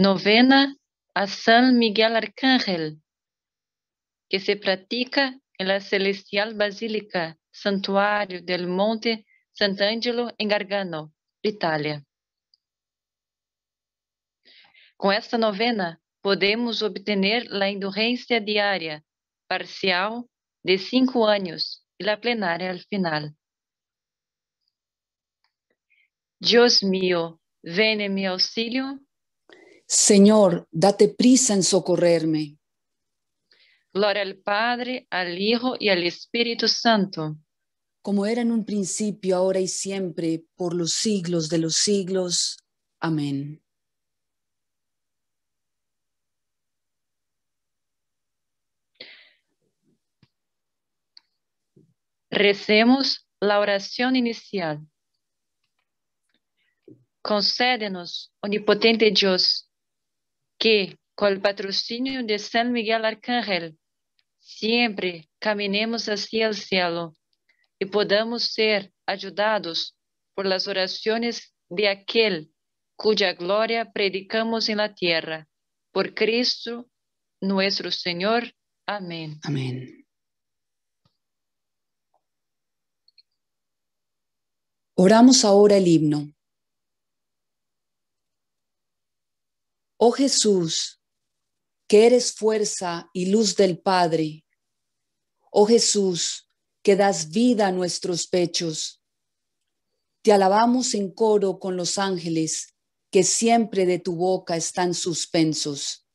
Novena a San Miguel Arcángel, que se pratica na celestial basílica Santuário del Monte Sant'Angelo em Gargano, Itália. Com esta novena, podemos obtener la indulgencia diaria parcial de cinco años y la plenaria al final. Dios mío, ven en mi auxilio. Señor, date prisa en socorrerme. Gloria al Padre, al Hijo y al Espíritu Santo. Como era en un principio, ahora y siempre, por los siglos de los siglos. Amén. Recemos la oración inicial. Concédenos, omnipotente Dios, que con el patrocinio de San Miguel Arcángel siempre caminemos hacia el cielo y podamos ser ayudados por las oraciones de aquel cuya gloria predicamos en la tierra. Por Cristo nuestro Señor. Amén. Amén. Oramos ahora el himno. Oh Jesús, que eres fuerza y luz del Padre. Oh Jesús, que das vida a nuestros pechos. Te alabamos en coro con los ángeles, que siempre de tu boca están suspensos.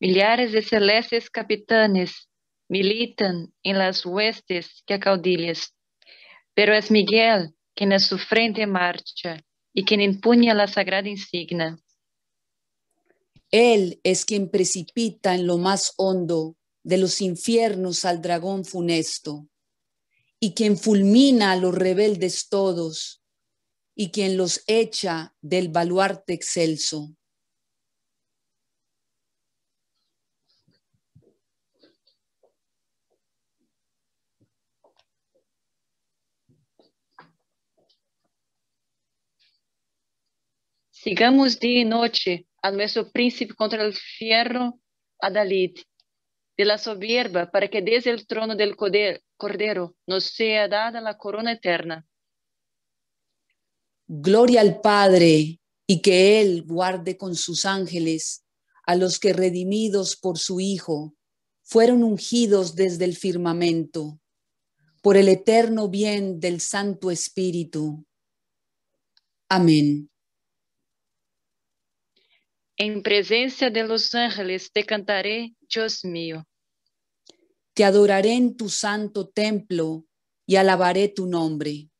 Milhares de celestes capitanes militan en las huestes que acaudillas, pero es Miguel quien e a su frente marcha y quien empuña la sagrada insignia. Él es quien precipita en lo más hondo de los infiernos al dragón funesto, y quien fulmina a los rebeldes todos, y quien los echa del baluarte excelso. Sigamos día y noche a nuestro príncipe contra el fierro, Adalid, de la soberba, para que desde el trono del Cordero nos sea dada la corona eterna. Gloria al Padre, y que Él guarde con sus ángeles a los que redimidos por su Hijo fueron ungidos desde el firmamento, por el eterno bien del Santo Espíritu. Amén. En presencia de los ángeles te cantaré, Dios mío. Te adoraré en tu santo templo y alabaré tu nombre.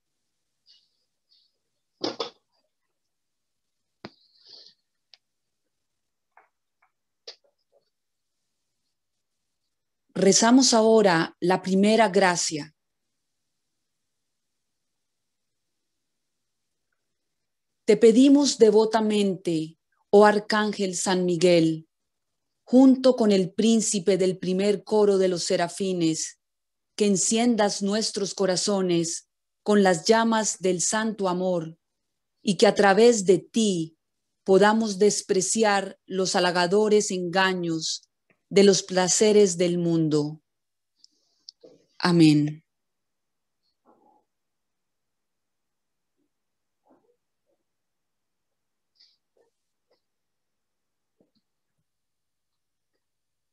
Rezamos ahora la primera gracia. Te pedimos devotamente oh Arcángel San Miguel, junto con el príncipe del primer coro de los serafines, que enciendas nuestros corazones con las llamas del santo amor y que a través de ti podamos despreciar los halagadores engaños de los placeres del mundo. Amén.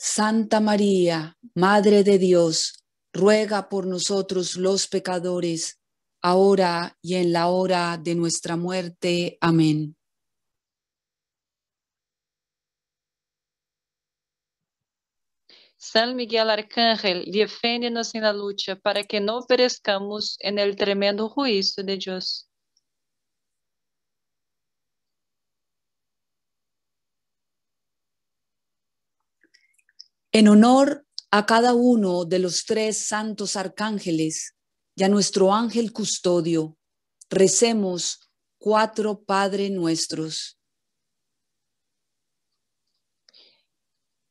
Santa María, Madre de Dios, ruega por nosotros los pecadores, ahora y en la hora de nuestra muerte. Amén. San Miguel Arcángel, defiéndonos en la lucha para que no perezcamos en el tremendo juicio de Dios. En honor a cada uno de los tres santos arcángeles y a nuestro ángel custodio, recemos cuatro Padre nuestros.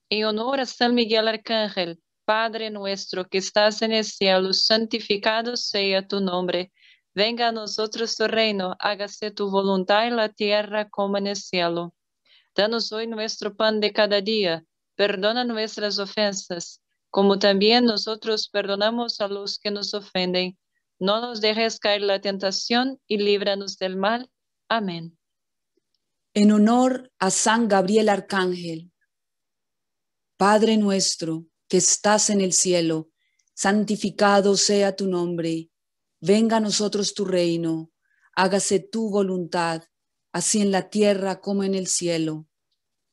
En honor a San Miguel Arcángel, Padre nuestro que estás en el cielo, santificado sea tu nombre. Venga a nosotros tu reino, hágase tu voluntad en la tierra como en el cielo. Danos hoy nuestro pan de cada día perdona nuestras ofensas, como también nosotros perdonamos a los que nos ofenden. No nos dejes caer la tentación y líbranos del mal. Amén. En honor a San Gabriel Arcángel, Padre nuestro que estás en el cielo, santificado sea tu nombre, venga a nosotros tu reino, hágase tu voluntad, así en la tierra como en el cielo.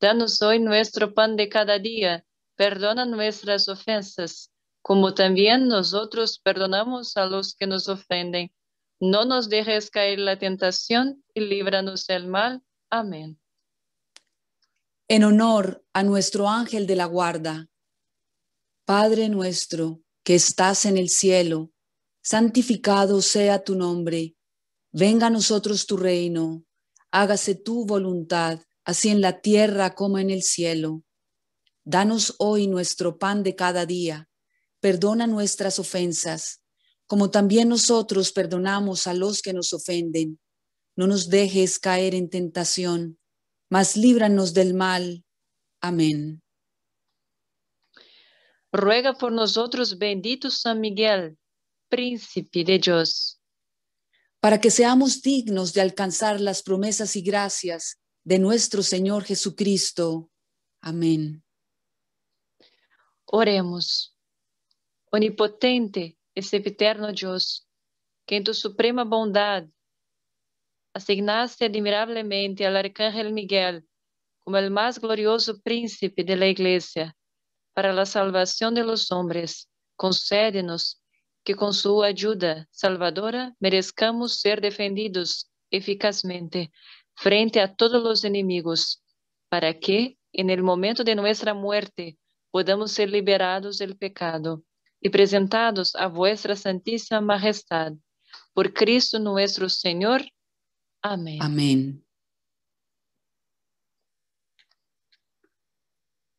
Danos hoy nuestro pan de cada día. Perdona nuestras ofensas, como también nosotros perdonamos a los que nos ofenden. No nos dejes caer la tentación y líbranos del mal. Amén. En honor a nuestro ángel de la guarda, Padre nuestro que estás en el cielo, santificado sea tu nombre. Venga a nosotros tu reino, hágase tu voluntad así en la tierra como en el cielo. Danos hoy nuestro pan de cada día. Perdona nuestras ofensas, como también nosotros perdonamos a los que nos ofenden. No nos dejes caer en tentación, mas líbranos del mal. Amén. Ruega por nosotros, bendito San Miguel, príncipe de Dios, para que seamos dignos de alcanzar las promesas y gracias de nuestro Señor Jesucristo. Amén. Oremos. Onipotente y eterno Dios, que en tu suprema bondad asignaste admirablemente al arcángel Miguel como el más glorioso príncipe de la Iglesia para la salvación de los hombres, concédenos que con su ayuda salvadora merezcamos ser defendidos eficazmente frente a todos los enemigos, para que en el momento de nuestra muerte podamos ser liberados del pecado y presentados a vuestra Santísima Majestad. Por Cristo nuestro Señor. Amén. Amén.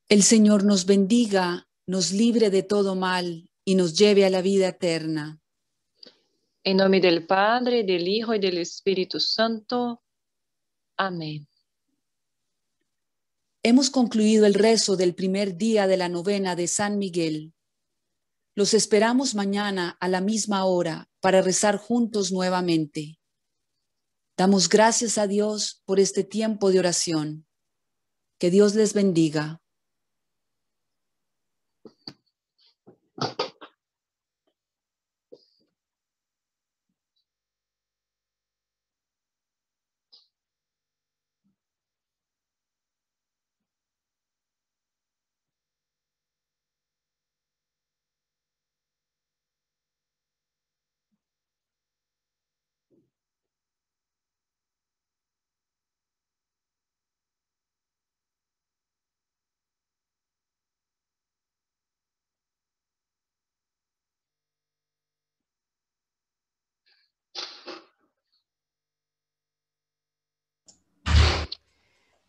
El Señor nos bendiga, nos libre de todo mal y nos lleve a la vida eterna. En nombre del Padre, del Hijo y del Espíritu Santo. Amén. Hemos concluido el rezo del primer día de la novena de San Miguel. Los esperamos mañana a la misma hora para rezar juntos nuevamente. Damos gracias a Dios por este tiempo de oración. Que Dios les bendiga.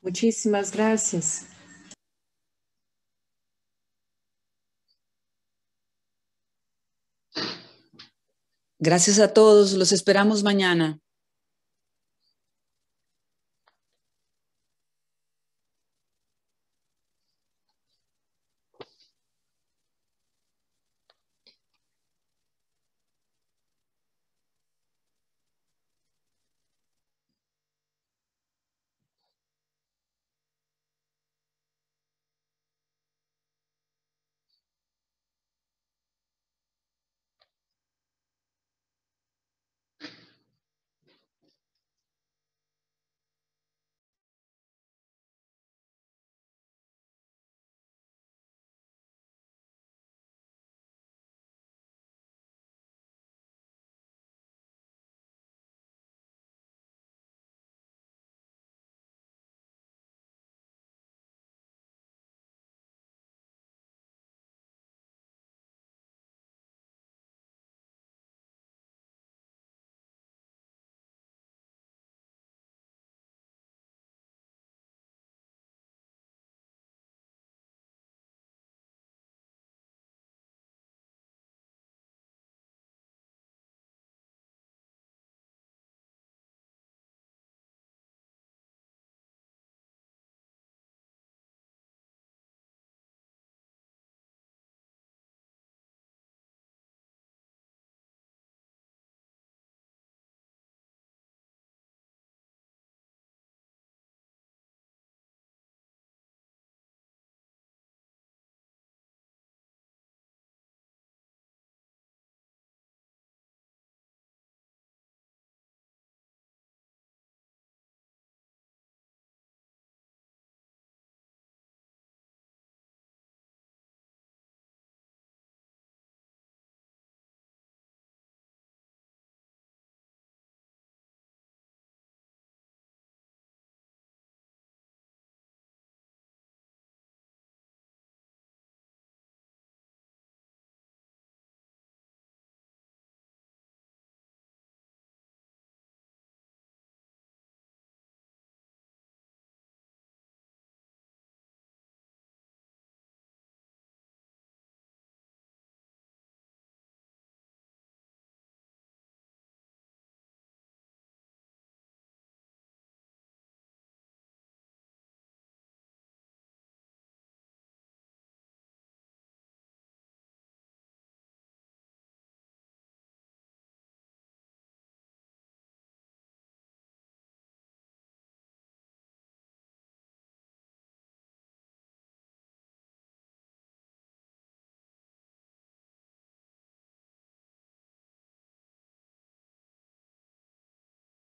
Muchísimas gracias. Gracias a todos, los esperamos mañana.